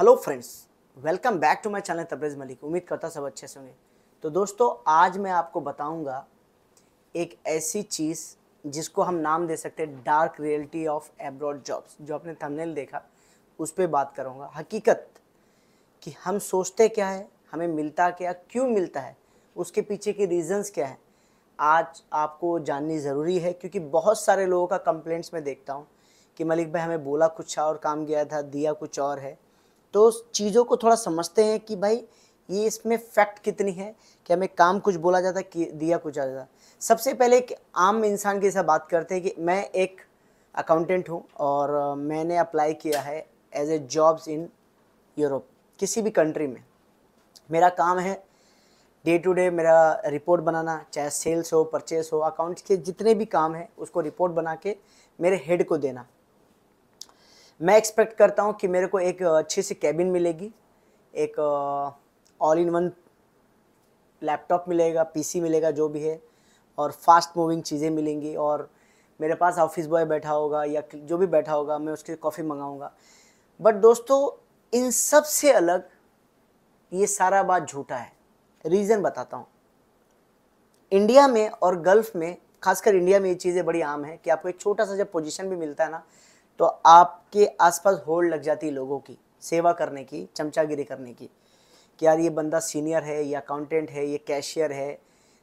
hello friends welcome back to my channel Tabrez Malik उम्मीद करता सब अच्छे से होंगे तो दोस्तों आज मैं आपको बताऊंगा एक ऐसी चीज़ जिसको हम नाम दे सकते हैं dark reality of abroad jobs जो आपने थंबनेल देखा उस पर बात करूँगा हकीकत कि हम सोचते क्या है हमें मिलता क्या क्यों मिलता है उसके पीछे के रीजंस क्या हैं आज आपको जाननी ज़रूरी है क्योंकि बहुत सारे लोगों का कंप्लेंट्स मैं देखता हूँ कि मलिक भाई हमें बोला कुछ और काम गया था दिया कुछ और है तो चीज़ों को थोड़ा समझते हैं कि भाई ये इसमें फैक्ट कितनी है कि हमें काम कुछ बोला जाता है दिया कुछ आ जाता सबसे पहले एक आम इंसान के साथ बात करते हैं कि मैं एक अकाउंटेंट हूँ और मैंने अप्लाई किया है as a jobs in Europe किसी भी कंट्री में मेरा काम है डे टू डे मेरा रिपोर्ट बनाना चाहे सेल्स हो परचेस हो अकाउंट्स के जितने भी काम हैं उसको रिपोर्ट बना के मेरे हेड को देना मैं एक्सपेक्ट करता हूँ कि मेरे को एक अच्छी सी कैबिन मिलेगी एक ऑल इन वन लैपटॉप मिलेगा पीसी मिलेगा जो भी है और फास्ट मूविंग चीज़ें मिलेंगी और मेरे पास ऑफिस बॉय बैठा होगा या जो भी बैठा होगा मैं उसके कॉफ़ी मंगाऊंगा बट दोस्तों इन सब से अलग ये सारा बात झूठा है रीज़न बताता हूँ इंडिया में और गल्फ़ में खासकर इंडिया में ये चीज़ें बड़ी आम है कि आपको एक छोटा सा जब पोजीशन भी मिलता है ना तो आपके आसपास होड़ लग जाती है लोगों की सेवा करने की चमचागिरी करने की कि यार ये बंदा सीनियर है ये अकाउंटेंट है ये कैशियर है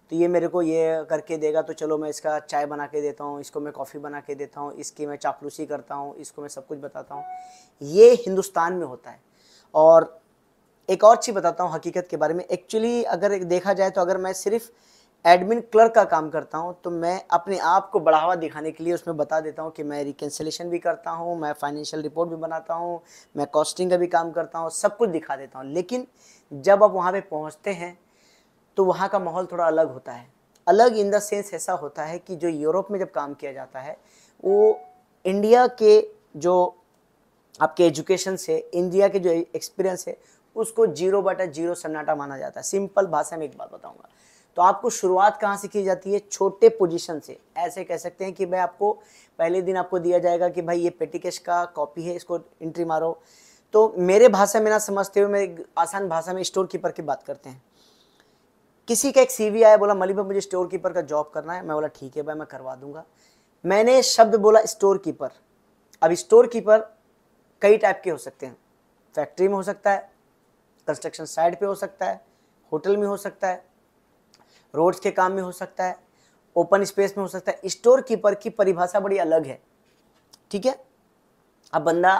तो ये मेरे को ये करके देगा तो चलो मैं इसका चाय बना के देता हूँ इसको मैं कॉफ़ी बना के देता हूँ इसकी मैं चापलूसी करता हूँ इसको मैं सब कुछ बताता हूँ ये हिंदुस्तान में होता है और एक और चीज़ बताता हूँ हकीकत के बारे में एक्चुअली अगर देखा जाए तो अगर मैं सिर्फ़ एडमिन क्लर्क का काम करता हूँ तो मैं अपने आप को बढ़ावा दिखाने के लिए उसमें बता देता हूँ कि मैं रिकन्सलेशन भी करता हूँ मैं फाइनेंशियल रिपोर्ट भी बनाता हूँ मैं कॉस्टिंग का भी काम करता हूँ सब कुछ दिखा देता हूँ लेकिन जब आप वहाँ पर पहुँचते हैं तो वहाँ का माहौल थोड़ा अलग होता है अलग इन द सेंस ऐसा होता है कि जो यूरोप में जब काम किया जाता है वो इंडिया के जो आपके एजुकेशन से इंडिया के जो एक्सपीरियंस है उसको जीरो बटा जीरो सन्नाटा माना जाता है सिंपल भाषा में एक बात बताऊंगा तो आपको शुरुआत कहाँ से की जाती है छोटे पोजीशन से ऐसे कह सकते हैं कि मैं आपको पहले दिन आपको दिया जाएगा कि भाई ये पेटिकेश का कॉपी है इसको एंट्री मारो तो मेरे भाषा में ना समझते हुए मैं आसान भाषा में स्टोर कीपर की बात करते हैं किसी का एक सी आया बोला मलिक भाई मुझे स्टोर कीपर का जॉब करना है मैं बोला ठीक है भाई मैं करवा दूंगा मैंने शब्द बोला स्टोर कीपर अब स्टोर कीपर कई टाइप के हो सकते हैं फैक्ट्री में हो सकता है कंस्ट्रक्शन साइट पे हो सकता है होटल में हो सकता है रोड्स के काम में हो सकता है ओपन स्पेस में हो सकता है स्टोर कीपर की परिभाषा बड़ी अलग है ठीक है अब बंदा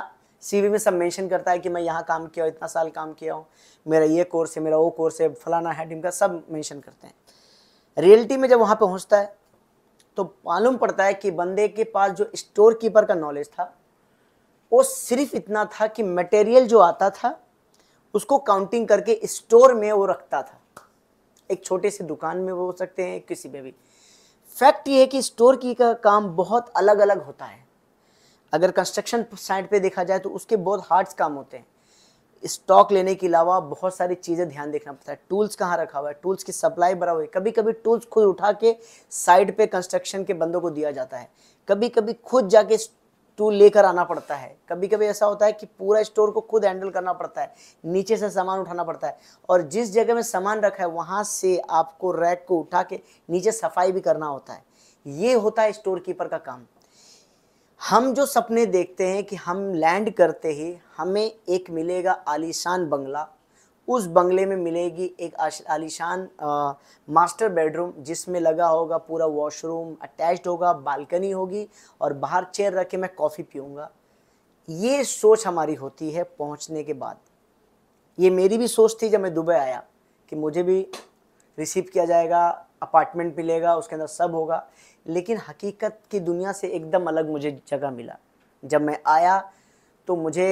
सीवी में सब मेंशन करता है कि मैं यहाँ काम किया इतना साल काम किया हूँ मेरा ये कोर्स है मेरा वो कोर्स है फलाना है का सब मेंशन करते हैं रियलिटी में जब वहाँ पे पहुँचता है तो मालूम पड़ता है कि बंदे के पास जो स्टोर कीपर का नॉलेज था वो सिर्फ इतना था कि मटेरियल जो आता था उसको काउंटिंग करके स्टोर में वो रखता था एक छोटे से दुकान में हो सकते हैं किसी में भी फैक्ट ये है कि स्टोर की का काम बहुत अलग अलग होता है अगर कंस्ट्रक्शन साइड पे देखा जाए तो उसके बहुत हार्ड काम होते हैं स्टॉक लेने के अलावा बहुत सारी चीज़ें ध्यान देखना पड़ता है टूल्स कहाँ रखा हुआ है टूल्स की सप्लाई भरा हुआ है कभी कभी टूल्स खुद उठा के साइड पे कंस्ट्रक्शन के बंदों को दिया जाता है कभी कभी खुद जाके टू लेकर आना पड़ता है कभी कभी ऐसा होता है कि पूरा स्टोर को खुद हैंडल करना पड़ता है नीचे से सामान उठाना पड़ता है और जिस जगह में सामान रखा है वहाँ से आपको रैक को उठा के नीचे सफाई भी करना होता है ये होता है स्टोर कीपर का काम हम जो सपने देखते हैं कि हम लैंड करते ही हमें एक मिलेगा आलीशान बंगला उस बंगले में मिलेगी एक आलिशान मास्टर बेडरूम जिसमें लगा होगा पूरा वॉशरूम अटैच्ड होगा बालकनी होगी और बाहर चेयर रख के मैं कॉफ़ी पीऊँगा ये सोच हमारी होती है पहुँचने के बाद ये मेरी भी सोच थी जब मैं दुबई आया कि मुझे भी रिसीव किया जाएगा अपार्टमेंट मिलेगा उसके अंदर सब होगा लेकिन हकीकत की दुनिया से एकदम अलग मुझे जगह मिला जब मैं आया तो मुझे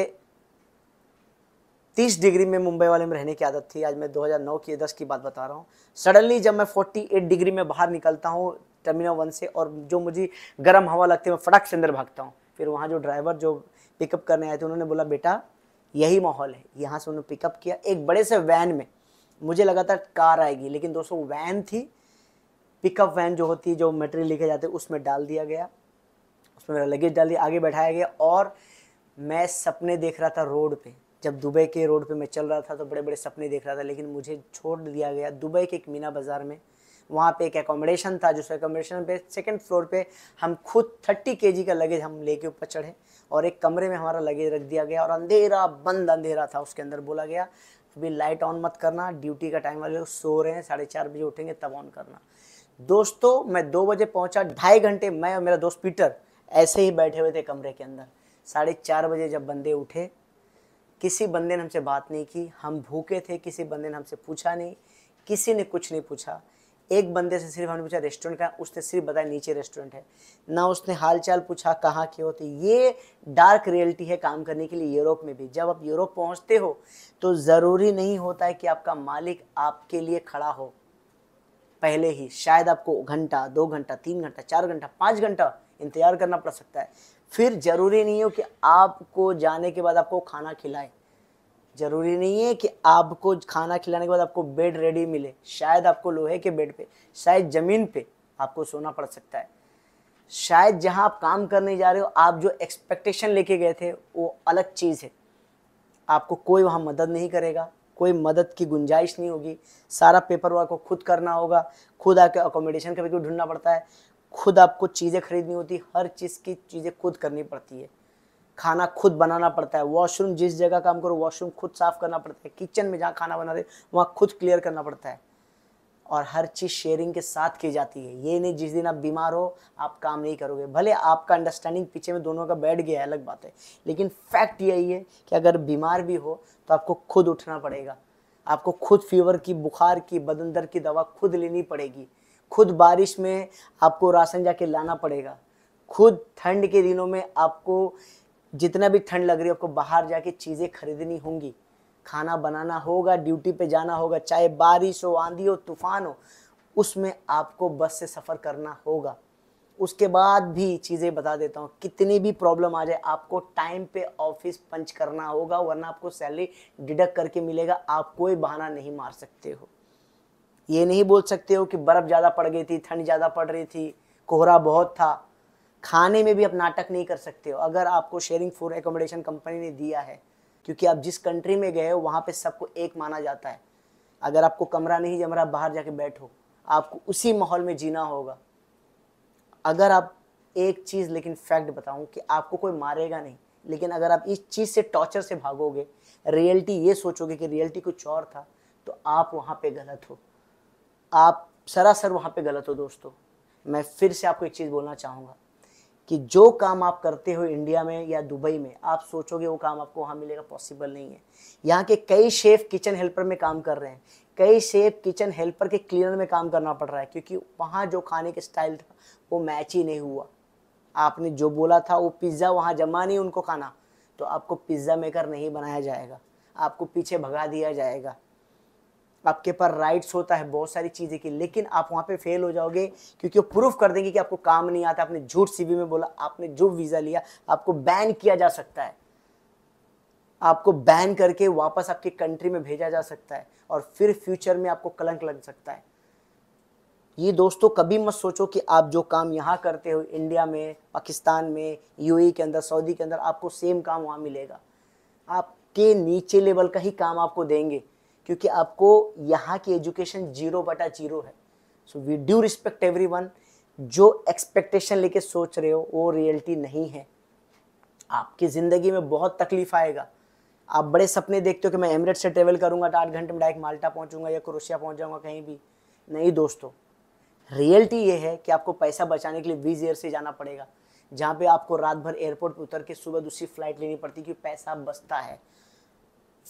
30 डिग्री में मुंबई वाले में रहने की आदत थी आज मैं 2009 की 10 की बात बता रहा हूँ सडनली जब मैं 48 डिग्री में बाहर निकलता हूँ टर्मिनल वन से और जो मुझे गर्म हवा लगती है मैं फटाक से अंदर भागता हूँ फिर वहाँ जो ड्राइवर जो पिकअप करने आए थे उन्होंने बोला बेटा यही माहौल है यहाँ से उन्होंने पिकअप किया एक बड़े से वैन में मुझे लगा था कार आएगी लेकिन दोस्तों वैन थी पिकअप वैन जो होती है जो मटेरियल लेके जाते उसमें डाल दिया गया उसमें मेरा लगेज डाल दिया आगे बैठाया गया और मैं सपने देख रहा था रोड पर जब दुबई के रोड पे मैं चल रहा था तो बड़े बड़े सपने देख रहा था लेकिन मुझे छोड़ दिया गया दुबई के एक मीना बाज़ार में वहाँ पे एक एकोमोडेशन था जिस एकोमोडेशन पे सेकंड फ्लोर पे हम खुद थर्टी के का लगेज हम लेके ऊपर चढ़े और एक कमरे में हमारा लगेज रख दिया गया और अंधेरा बंद अंधेरा था उसके अंदर बोला गया अभी लाइट ऑन मत करना ड्यूटी का टाइम वाले लोग सो रहे हैं साढ़े चार बजे उठेंगे तब ऑन करना दोस्तों मैं दो बजे पहुँचा ढाई घंटे मैं और मेरा दोस्त पीटर ऐसे ही बैठे हुए थे कमरे के अंदर साढ़े चार बजे जब बंदे उठे किसी बंदे ने हमसे बात नहीं की हम भूखे थे किसी बंदे ने हमसे पूछा नहीं किसी ने कुछ नहीं पूछा एक बंदे से सिर्फ हमने पूछा रेस्टोरेंट का उसने सिर्फ बताया नीचे रेस्टोरेंट है ना उसने हालचाल पूछा कहाँ के होते तो ये डार्क रियलिटी है काम करने के लिए यूरोप में भी जब आप यूरोप पहुँचते हो तो ज़रूरी नहीं होता है कि आपका मालिक आपके लिए खड़ा हो पहले ही शायद आपको घंटा दो घंटा तीन घंटा चार घंटा पाँच घंटा इंतजार करना पड़ सकता है फिर ज़रूरी नहीं हो कि आपको जाने के बाद आपको खाना खिलाए ज़रूरी नहीं है कि आपको खाना खिलाने के बाद आपको बेड रेडी मिले शायद आपको लोहे के बेड पे शायद ज़मीन पे आपको सोना पड़ सकता है शायद जहाँ आप काम करने जा रहे हो आप जो एक्सपेक्टेशन लेके गए थे वो अलग चीज़ है आपको कोई वहाँ मदद नहीं करेगा कोई मदद की गुंजाइश नहीं होगी सारा पेपर वर्क को खुद करना होगा खुद आके अकोमोडेशन का भी ढूंढना पड़ता है खुद आपको चीज़ें खरीदनी होती है हर चीज़ की चीज़ें खुद करनी पड़ती है खाना खुद बनाना पड़ता है वॉशरूम जिस जगह काम करो वॉशरूम खुद साफ़ करना पड़ता है किचन में जहाँ खाना बना रहे वहाँ खुद क्लियर करना पड़ता है और हर चीज़ शेयरिंग के साथ की जाती है ये नहीं जिस दिन आप बीमार हो आप काम नहीं करोगे भले आपका अंडरस्टैंडिंग पीछे में दोनों का बैठ गया है अलग बात है लेकिन फैक्ट यही है कि अगर बीमार भी हो तो आपको खुद उठना पड़ेगा आपको खुद फीवर की बुखार की बदन दर्द की दवा खुद लेनी पड़ेगी खुद बारिश में आपको राशन जाके लाना पड़ेगा खुद ठंड के दिनों में आपको जितना भी ठंड लग रही है आपको बाहर जाके चीज़ें खरीदनी होंगी खाना बनाना होगा ड्यूटी पे जाना होगा चाहे बारिश हो आंधी हो तूफान हो उसमें आपको बस से सफ़र करना होगा उसके बाद भी चीज़ें बता देता हूँ कितनी भी प्रॉब्लम आ जाए आपको टाइम पे ऑफिस पंच करना होगा वरना आपको सैलरी डिडक्ट करके मिलेगा आप कोई बहाना नहीं मार सकते हो ये नहीं बोल सकते हो कि बर्फ़ ज़्यादा पड़ गई थी ठंड ज़्यादा पड़ रही थी कोहरा बहुत था खाने में भी आप नाटक नहीं कर सकते हो अगर आपको शेयरिंग फूड एकोमोडेशन कंपनी ने दिया है क्योंकि आप जिस कंट्री में गए हो वहाँ पे सबको एक माना जाता है अगर आपको कमरा नहीं जम रहा बाहर जाके बैठो आपको उसी माहौल में जीना होगा अगर आप एक चीज़ लेकिन फैक्ट बताऊं कि आपको कोई मारेगा नहीं लेकिन अगर आप इस चीज़ से टॉर्चर से भागोगे रियलिटी ये सोचोगे कि रियलिटी कुछ और था तो आप वहाँ पे गलत हो आप सरासर वहाँ पे गलत हो दोस्तों मैं फिर से आपको एक चीज़ बोलना चाहूँगा कि जो काम आप करते हो इंडिया में या दुबई में आप सोचोगे वो काम आपको वहाँ मिलेगा पॉसिबल नहीं है यहाँ के कई शेफ़ किचन हेल्पर में काम कर रहे हैं कई शेफ़ किचन हेल्पर के क्लीनर में काम करना पड़ रहा है क्योंकि वहाँ जो खाने के स्टाइल था वो मैच ही नहीं हुआ आपने जो बोला था वो पिज़्ज़ा वहाँ जमा नहीं उनको खाना तो आपको पिज़्ज़ा मेकर नहीं बनाया जाएगा आपको पीछे भगा दिया जाएगा आपके पर राइट्स होता है बहुत सारी चीज़ें की लेकिन आप वहाँ पे फेल हो जाओगे क्योंकि वो प्रूफ कर देंगे कि आपको काम नहीं आता आपने झूठ सीवी में बोला आपने जो वीज़ा लिया आपको बैन किया जा सकता है आपको बैन करके वापस आपकी कंट्री में भेजा जा सकता है और फिर फ्यूचर में आपको कलंक लग सकता है ये दोस्तों कभी मत सोचो कि आप जो काम यहाँ करते हो इंडिया में पाकिस्तान में यूएई e के अंदर सऊदी के अंदर आपको सेम काम वहाँ मिलेगा आपके नीचे लेवल का ही काम आपको देंगे क्योंकि आपको यहाँ की एजुकेशन जीरो बटा जीरो है so we due respect everyone जो एक्सपेक्टेशन लेके सोच रहे हो वो रियलिटी नहीं है आपकी ज़िंदगी में बहुत तकलीफ आएगा आप बड़े सपने देखते हो कि मैं एमरेट से ट्रेवल करूँगा तो आठ घंटे में डायरेक्ट माल्टा पहुँचूंगा या क्रोशिया पहुँच जाऊँगा कहीं भी नहीं दोस्तों रियलिटी ये है कि आपको पैसा बचाने के लिए बीस एयर से जाना पड़ेगा जहाँ पे आपको रात भर एयरपोर्ट पर उतर के सुबह दूसरी फ्लाइट लेनी पड़ती क्योंकि पैसा बचता है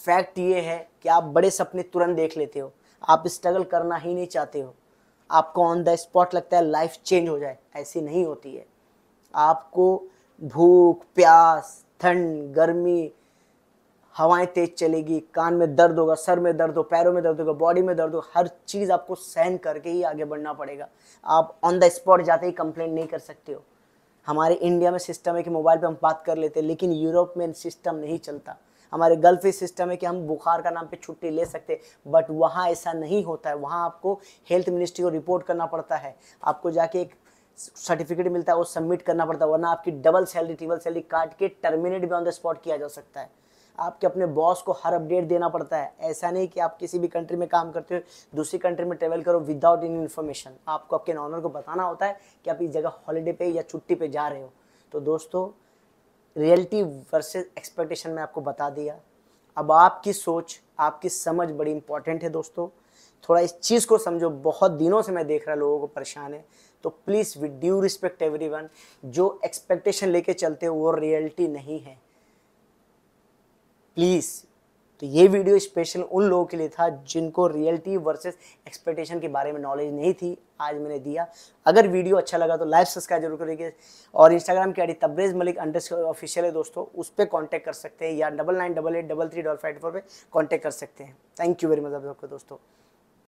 फैक्ट ये है कि आप बड़े सपने तुरंत देख लेते हो आप स्ट्रगल करना ही नहीं चाहते हो आपको ऑन द स्पॉट लगता है लाइफ चेंज हो जाए ऐसी नहीं होती है आपको भूख प्यास ठंड गर्मी हवाएं तेज चलेगी कान में दर्द होगा सर में दर्द हो पैरों में दर्द होगा बॉडी में दर्द होगा हर चीज़ आपको सहन करके ही आगे बढ़ना पड़ेगा आप ऑन द स्पॉट जाते ही कंप्लेंट नहीं कर सकते हो हमारे इंडिया में सिस्टम है कि मोबाइल पे हम बात कर लेते हैं लेकिन यूरोप में सिस्टम नहीं चलता हमारे गल्फी सिस्टम है कि हम बुखार का नाम पे छुट्टी ले सकते बट वहाँ ऐसा नहीं होता है वहाँ आपको हेल्थ मिनिस्ट्री को रिपोर्ट करना पड़ता है आपको जाके एक सर्टिफिकेट मिलता है वो सबमिट करना पड़ता है वरना आपकी डबल सैलरी ट्रिपल सैलरी काट के टर्मिनेट भी ऑन द स्पॉट किया जा सकता है आपके अपने बॉस को हर अपडेट देना पड़ता है ऐसा नहीं कि आप किसी भी कंट्री में काम करते हो दूसरी कंट्री में ट्रेवल करो विदाउट एनी इन्फॉर्मेशन आपको आपके ऑनर को बताना होता है कि आप इस जगह हॉलीडे पे या छुट्टी पे जा रहे हो तो दोस्तों रियलिटी वर्सेस एक्सपेक्टेशन में आपको बता दिया अब आपकी सोच आपकी समझ बड़ी इंपॉर्टेंट है दोस्तों थोड़ा इस चीज़ को समझो बहुत दिनों से मैं देख रहा लोगों को परेशान है तो please with due respect everyone जो एक्सपेक्टेशन लेके चलते हो वो रियलिटी नहीं है प्लीज़ तो ये वीडियो स्पेशल उन लोगों के लिए था जिनको रियलिटी वर्सेस एक्सपेक्टेशन के बारे में नॉलेज नहीं थी आज मैंने दिया अगर वीडियो अच्छा लगा तो लाइव सब्सक्राइब जरूर करेंगे और इंस्टाग्राम की आई तब्रेज मलिक अंडर ऑफिशियल है दोस्तों उस पर कॉन्टैक्ट कर सकते हैं या double nine double eight double three double five four पर कॉन्टैक्ट कर सकते हैं थैंक यू वेरी मच आप सबको दोस्तों